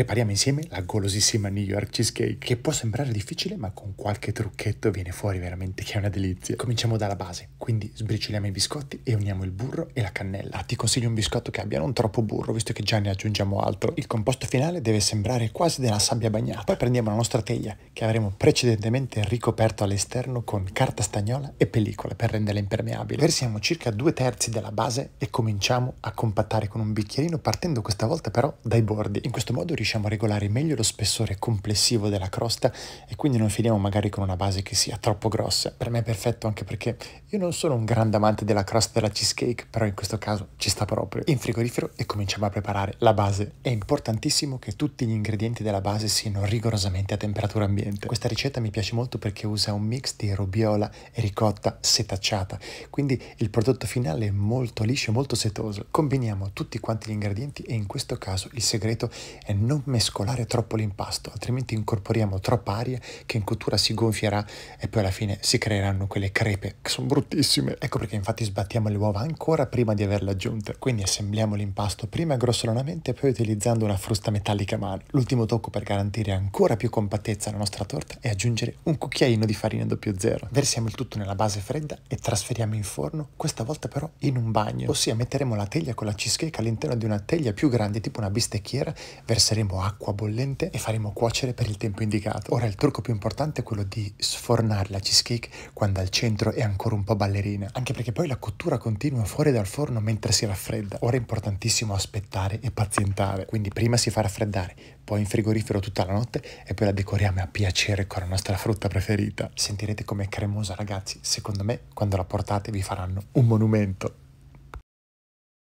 Prepariamo insieme la golosissima New York Cheesecake, che può sembrare difficile, ma con qualche trucchetto viene fuori veramente che è una delizia. Cominciamo dalla base, quindi sbricioliamo i biscotti e uniamo il burro e la cannella. ti consiglio un biscotto che abbia non troppo burro, visto che già ne aggiungiamo altro. Il composto finale deve sembrare quasi della sabbia bagnata. Poi prendiamo la nostra teglia, che avremo precedentemente ricoperto all'esterno con carta stagnola e pellicola per renderla impermeabile. Versiamo circa due terzi della base e cominciamo a compattare con un bicchierino, partendo questa volta però dai bordi. In questo modo riusciamo riusciamo a regolare meglio lo spessore complessivo della crosta e quindi non finiamo magari con una base che sia troppo grossa. Per me è perfetto anche perché io non sono un grande amante della crosta della cheesecake, però in questo caso ci sta proprio. In frigorifero e cominciamo a preparare la base. È importantissimo che tutti gli ingredienti della base siano rigorosamente a temperatura ambiente. Questa ricetta mi piace molto perché usa un mix di robiola e ricotta setacciata, quindi il prodotto finale è molto liscio e molto setoso. Combiniamo tutti quanti gli ingredienti e in questo caso il segreto è non non mescolare troppo l'impasto, altrimenti incorporiamo troppa aria che in cottura si gonfierà e poi alla fine si creeranno quelle crepe che sono bruttissime. Ecco perché infatti sbattiamo le uova ancora prima di averle aggiunte. Quindi assembliamo l'impasto prima grossolanamente e poi utilizzando una frusta metallica a mano. L'ultimo tocco per garantire ancora più compattezza alla nostra torta è aggiungere un cucchiaino di farina doppio zero. Versiamo il tutto nella base fredda e trasferiamo in forno, questa volta però in un bagno, ossia metteremo la teglia con la cheesecake all'interno di una teglia più grande tipo una bistecchiera, verseremo Metteremo acqua bollente e faremo cuocere per il tempo indicato. Ora il trucco più importante è quello di sfornare la cheesecake quando al centro è ancora un po' ballerina, anche perché poi la cottura continua fuori dal forno mentre si raffredda. Ora è importantissimo aspettare e pazientare, quindi prima si fa raffreddare, poi in frigorifero tutta la notte e poi la decoriamo a piacere con la nostra frutta preferita. Sentirete com'è cremosa ragazzi, secondo me quando la portate vi faranno un monumento.